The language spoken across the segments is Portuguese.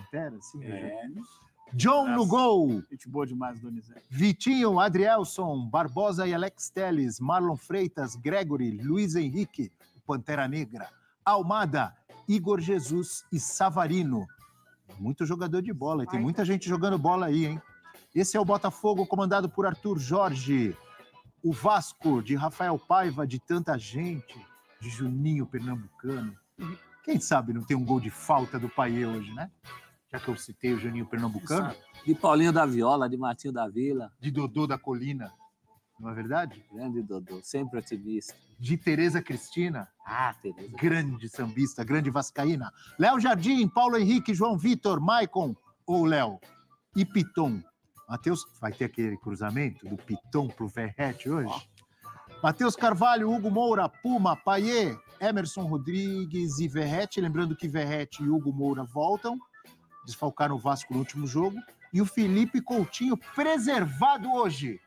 Pantera, sim. Né? É. John Nossa, no gol. Gente boa demais, Donizete. Vitinho, Adrielson, Barbosa e Alex Teles, Marlon Freitas, Gregory, Luiz Henrique, Pantera Negra, Almada, Igor Jesus e Savarino. Muito jogador de bola, e tem muita gente jogando bola aí, hein? Esse é o Botafogo comandado por Arthur Jorge. O Vasco de Rafael Paiva, de tanta gente, de Juninho Pernambucano. Quem sabe não tem um gol de falta do Paiê hoje, né? já que eu citei o Juninho Pernambucano. Exato. De Paulinho da Viola, de Martinho da Vila. De Dodô da Colina, não é verdade? Grande Dodô, sempre otimista. De Tereza Cristina. Ah, Tereza. Grande sambista, grande vascaína. Léo Jardim, Paulo Henrique, João Vitor, Maicon ou Léo. E Piton. Matheus, vai ter aquele cruzamento do Piton pro Verrete hoje? Oh. Matheus Carvalho, Hugo Moura, Puma, Paier, Emerson Rodrigues e Verrete. Lembrando que Verrete e Hugo Moura voltam desfalcaram o Vasco no último jogo. E o Felipe Coutinho preservado hoje.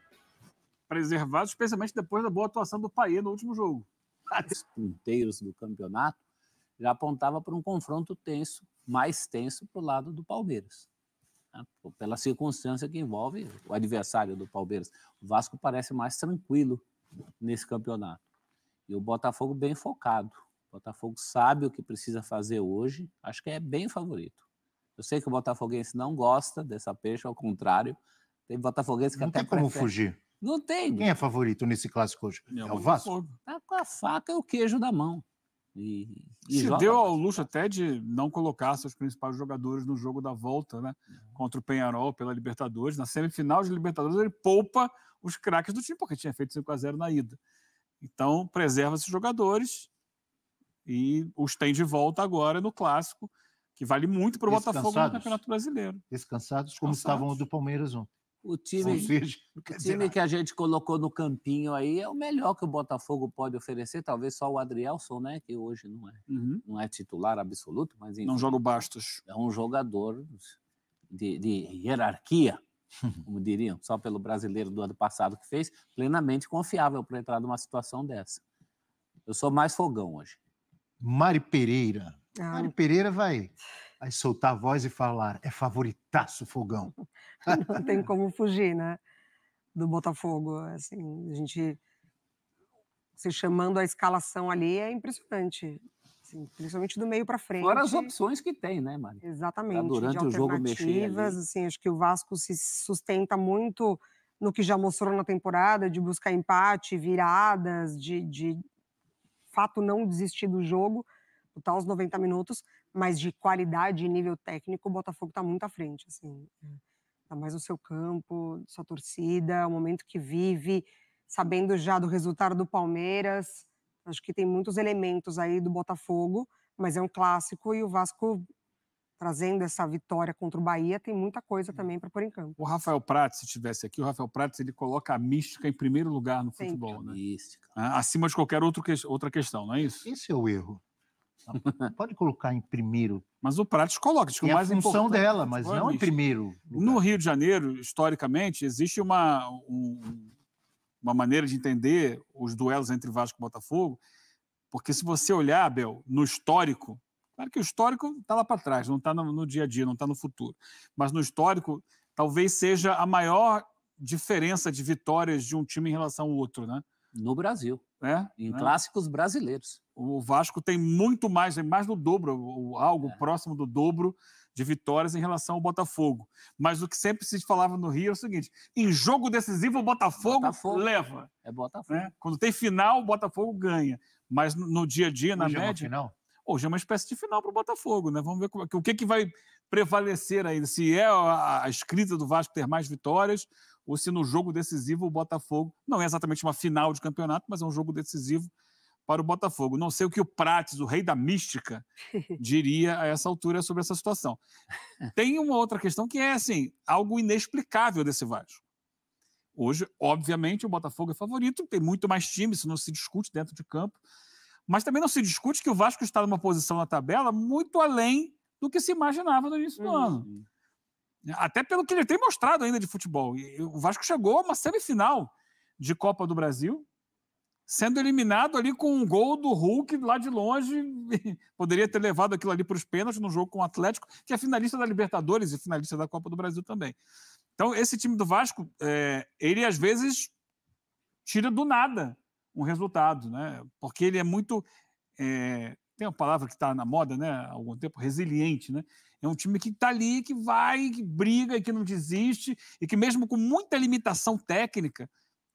Preservado, especialmente depois da boa atuação do Paê no último jogo. ponteiros do campeonato já apontava para um confronto tenso, mais tenso para o lado do Palmeiras. Né? Pela circunstância que envolve o adversário do Palmeiras. O Vasco parece mais tranquilo nesse campeonato. E o Botafogo bem focado. O Botafogo sabe o que precisa fazer hoje. Acho que é bem favorito. Eu sei que o botafoguense não gosta dessa peixe, ao contrário. Tem botafoguense que não até tem como prefere. fugir. Não tem. Quem é favorito nesse clássico hoje? é o Vasco. Tá com a faca e o queijo na mão. E, e Se deu ao luxo até de não colocar seus principais jogadores no jogo da volta, né? Uhum. Contra o Penharol pela Libertadores. Na semifinal de Libertadores, ele poupa os craques do time, porque tinha feito 5 a 0 na ida. Então, preserva esses jogadores e os tem de volta agora no clássico que vale muito para o Botafogo no Campeonato Brasileiro. Descansados, como estavam do Palmeiras ontem. O time, seja, o time que a gente colocou no campinho aí é o melhor que o Botafogo pode oferecer, talvez só o Adrielson, né? Que hoje não é, uhum. não é titular absoluto, mas enfim, não joga o Bastos. É um jogador de, de hierarquia, uhum. como diriam, só pelo brasileiro do ano passado que fez, plenamente confiável para entrar numa situação dessa. Eu sou mais fogão hoje. Mari Pereira ah. Mário Pereira vai, vai soltar a voz e falar: é favoritaço fogão. Não tem como fugir, né? Do Botafogo. Assim, a gente se chamando a escalação ali é impressionante. Assim, principalmente do meio para frente. Fora as opções que tem, né, Mário? Tá Exatamente. Pra durante o jogo mexer. Assim, acho que o Vasco se sustenta muito no que já mostrou na temporada, de buscar empate, viradas, de, de fato não desistir do jogo disputar os 90 minutos, mas de qualidade e nível técnico, o Botafogo está muito à frente, assim. É. Tá mais no seu campo, sua torcida, o momento que vive, sabendo já do resultado do Palmeiras. Acho que tem muitos elementos aí do Botafogo, mas é um clássico e o Vasco trazendo essa vitória contra o Bahia, tem muita coisa também para pôr em campo. O Rafael Prats, se tivesse aqui, o Rafael Prats ele coloca a mística em primeiro lugar no Sempre. futebol, né? Mística. Ah, acima de qualquer outro, outra questão, não é isso? Esse é o erro. Pode colocar em primeiro. Mas o Prates coloca. Acho que é mais a função dela, mas não em primeiro. Lugar. No Rio de Janeiro, historicamente, existe uma, um, uma maneira de entender os duelos entre Vasco e Botafogo, porque se você olhar, Bel, no histórico, claro que o histórico está lá para trás, não está no, no dia a dia, não está no futuro, mas no histórico talvez seja a maior diferença de vitórias de um time em relação ao outro, né? No Brasil. É? Em né? clássicos brasileiros. O Vasco tem muito mais, mais do dobro, algo é. próximo do dobro de vitórias em relação ao Botafogo. Mas o que sempre se falava no Rio é o seguinte: em jogo decisivo, o Botafogo, Botafogo. leva. É Botafogo. Né? Quando tem final, o Botafogo ganha. Mas no dia a dia, na hoje é média. É final. Hoje é uma espécie de final para o Botafogo, né? Vamos ver como, é o que, que vai prevalecer ainda. Se é a, a escrita do Vasco ter mais vitórias ou se no jogo decisivo o Botafogo. Não é exatamente uma final de campeonato, mas é um jogo decisivo para o Botafogo. Não sei o que o Prates, o rei da mística, diria a essa altura sobre essa situação. Tem uma outra questão que é, assim, algo inexplicável desse Vasco. Hoje, obviamente, o Botafogo é favorito, tem muito mais time, isso não se discute dentro de campo. Mas também não se discute que o Vasco está numa posição na tabela muito além do que se imaginava no início do uhum. ano. Até pelo que ele tem mostrado ainda de futebol. O Vasco chegou a uma semifinal de Copa do Brasil, sendo eliminado ali com um gol do Hulk lá de longe. Poderia ter levado aquilo ali para os pênaltis no jogo com o Atlético, que é finalista da Libertadores e finalista da Copa do Brasil também. Então, esse time do Vasco, é, ele às vezes tira do nada um resultado, né? Porque ele é muito. É, tem uma palavra que está na moda, né? Há algum tempo, resiliente, né? É um time que está ali, que vai, que briga, que não desiste, e que mesmo com muita limitação técnica,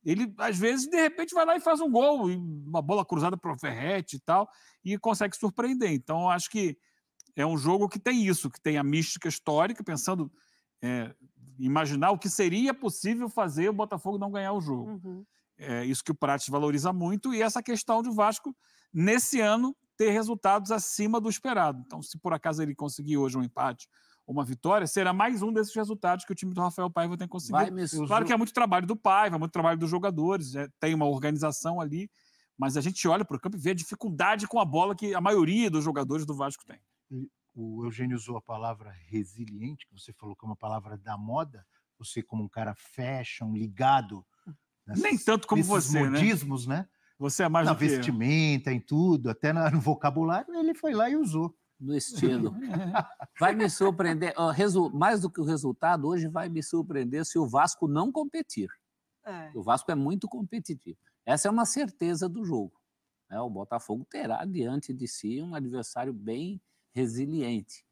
ele, às vezes, de repente, vai lá e faz um gol, uma bola cruzada para o Ferrete e tal, e consegue surpreender. Então, acho que é um jogo que tem isso, que tem a mística histórica, pensando, é, imaginar o que seria possível fazer o Botafogo não ganhar o jogo. Uhum. É isso que o Prates valoriza muito, e essa questão de Vasco, nesse ano, ter resultados acima do esperado. Então, se por acaso ele conseguir hoje um empate uma vitória, será mais um desses resultados que o time do Rafael Paiva tem conseguido. Vai, Claro que é muito trabalho do Paiva, é muito trabalho dos jogadores, é, tem uma organização ali, mas a gente olha para o campo e vê a dificuldade com a bola que a maioria dos jogadores do Vasco tem. O Eugênio usou a palavra resiliente, que você falou que é uma palavra da moda, você como um cara fashion, ligado. Nessas, Nem tanto como você, né? modismos, né? né? Você é mais na vestimenta, em tudo, até no vocabulário, ele foi lá e usou no estilo. Vai me surpreender, mais do que o resultado, hoje vai me surpreender se o Vasco não competir. É. O Vasco é muito competitivo. Essa é uma certeza do jogo. Né? O Botafogo terá diante de si um adversário bem resiliente.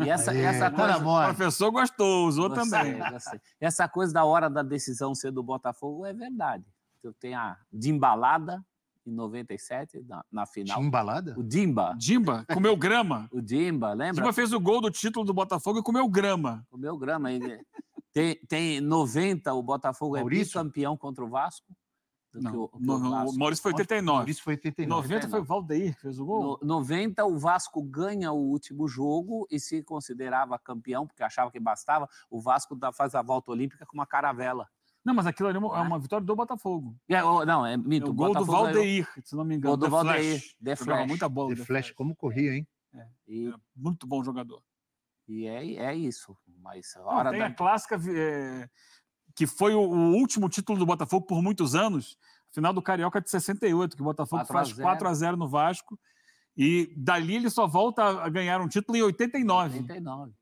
E essa, é, essa tá coisa... O professor gostou, usou gostei, também. Gostei. Essa coisa da hora da decisão ser do Botafogo é verdade. Eu tenho a de embalada em 97, na, na final. Timbalada? O Dimba. Dimba, comeu grama. o Dimba, lembra? Dimba fez o gol do título do Botafogo e comeu grama. Comeu grama. tem, tem 90, o Botafogo é Maurício? é campeão contra o Vasco. Não, o, o, Maurício foi 89. Maurício foi 89. 90 foi o Valdeir que fez o gol. No, 90, o Vasco ganha o último jogo e se considerava campeão, porque achava que bastava. O Vasco faz a volta olímpica com uma caravela. Não, mas aquilo ali é uma, é ah. uma vitória do Botafogo. É, oh, não, é mito. É o gol Botafogo do Valdeir, eu... se não me engano. Gol do Valdeir. Flash. The Flash. muita bola. The, The Flash, Flash, como corria, hein? É. E... muito bom jogador. E é, é isso. Mas a hora não, tem da... a clássica eh, que foi o, o, último título do Botafogo por muitos anos. Final do Carioca de 68, que o Botafogo 4 faz 4x0 no Vasco. E dali ele só volta a ganhar um título em 89. 89.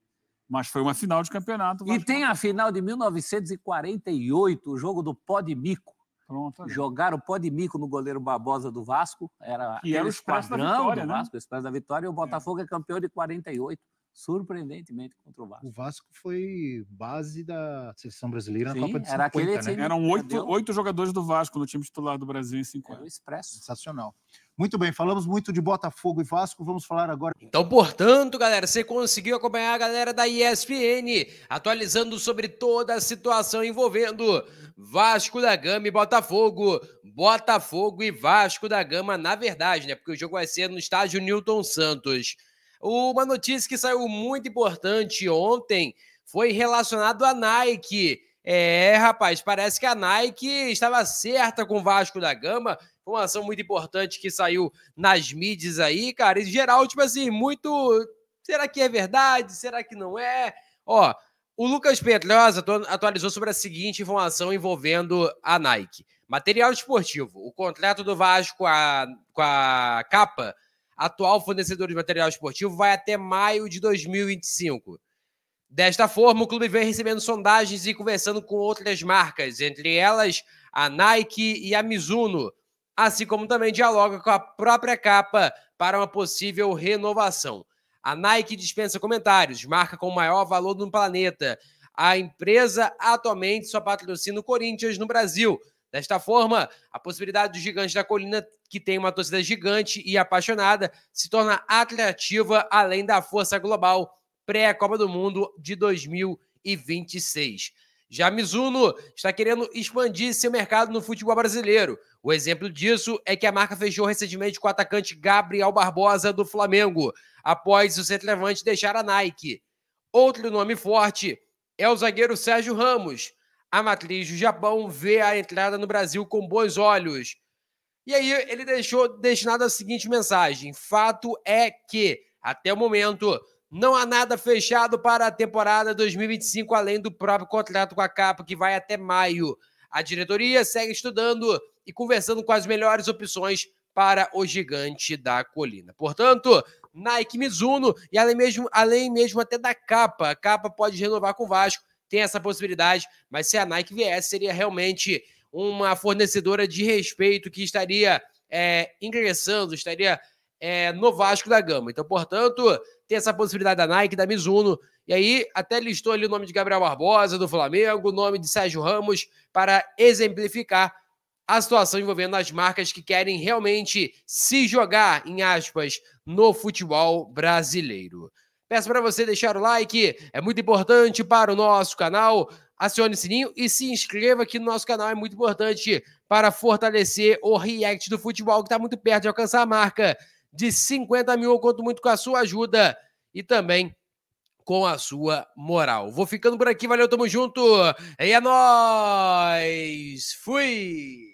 Mas foi uma final de campeonato. E tem a final de 1948, o jogo do pó de mico. Pronto, ali. o pó de mico no goleiro Barbosa do Vasco. Era, que era o Expresso da Vitória, do né? Vasco, né? o Expresso da Vitória. E o é. Botafogo é. é campeão de 48 surpreendentemente contra o Vasco. O Vasco foi base da seleção brasileira Sim, na Copa de era 50, né? Eram oito, oito jogadores do Vasco no time titular do Brasil em 50. Era o Expresso. Sensacional. Muito bem, falamos muito de Botafogo e Vasco, vamos falar agora. Então, portanto, galera, você conseguiu acompanhar a galera da ESPN, atualizando sobre toda a situação envolvendo Vasco da Gama e Botafogo. Botafogo e Vasco da Gama, na verdade, né? Porque o jogo vai ser no estádio Newton Santos. Uma notícia que saiu muito importante ontem foi relacionado à Nike. É, rapaz, parece que a Nike estava certa com o Vasco da Gama foi uma ação muito importante que saiu nas mídias aí, cara. Em geral, tipo assim, muito. Será que é verdade? Será que não é? Ó, o Lucas Petrosa atualizou sobre a seguinte informação envolvendo a Nike. Material esportivo. O contrato do Vasco com a, com a capa, atual fornecedor de material esportivo, vai até maio de 2025. Desta forma, o clube vem recebendo sondagens e conversando com outras marcas, entre elas a Nike e a Mizuno, assim como também dialoga com a própria capa para uma possível renovação. A Nike dispensa comentários, marca com o maior valor do planeta. A empresa atualmente só patrocina o Corinthians no Brasil. Desta forma, a possibilidade do gigante da colina, que tem uma torcida gigante e apaixonada, se torna atrativa além da força global pré-Copa do Mundo de 2026. Já a Mizuno está querendo expandir seu mercado no futebol brasileiro. O exemplo disso é que a marca fechou recentemente com o atacante Gabriel Barbosa do Flamengo, após o centroavante deixar a Nike. Outro nome forte é o zagueiro Sérgio Ramos. A matriz do Japão vê a entrada no Brasil com bons olhos. E aí ele deixou destinada a seguinte mensagem: fato é que, até o momento, não há nada fechado para a temporada 2025, além do próprio contrato com a capa, que vai até maio. A diretoria segue estudando e conversando com as melhores opções para o gigante da colina. Portanto, Nike Mizuno e além mesmo, além mesmo até da capa. A capa pode renovar com o Vasco, tem essa possibilidade, mas se a Nike viesse, seria realmente uma fornecedora de respeito que estaria é, ingressando, estaria é, no Vasco da Gama. Então, portanto, tem essa possibilidade da Nike, da Mizuno. E aí, até listou ali o nome de Gabriel Barbosa, do Flamengo, o nome de Sérgio Ramos, para exemplificar a situação envolvendo as marcas que querem realmente se jogar, em aspas, no futebol brasileiro. Peço para você deixar o like, é muito importante para o nosso canal. Acione o sininho e se inscreva aqui no nosso canal, é muito importante para fortalecer o react do futebol que está muito perto de alcançar a marca de 50 mil. Eu conto muito com a sua ajuda e também com a sua moral. Vou ficando por aqui, valeu, tamo junto e é nóis! Fui!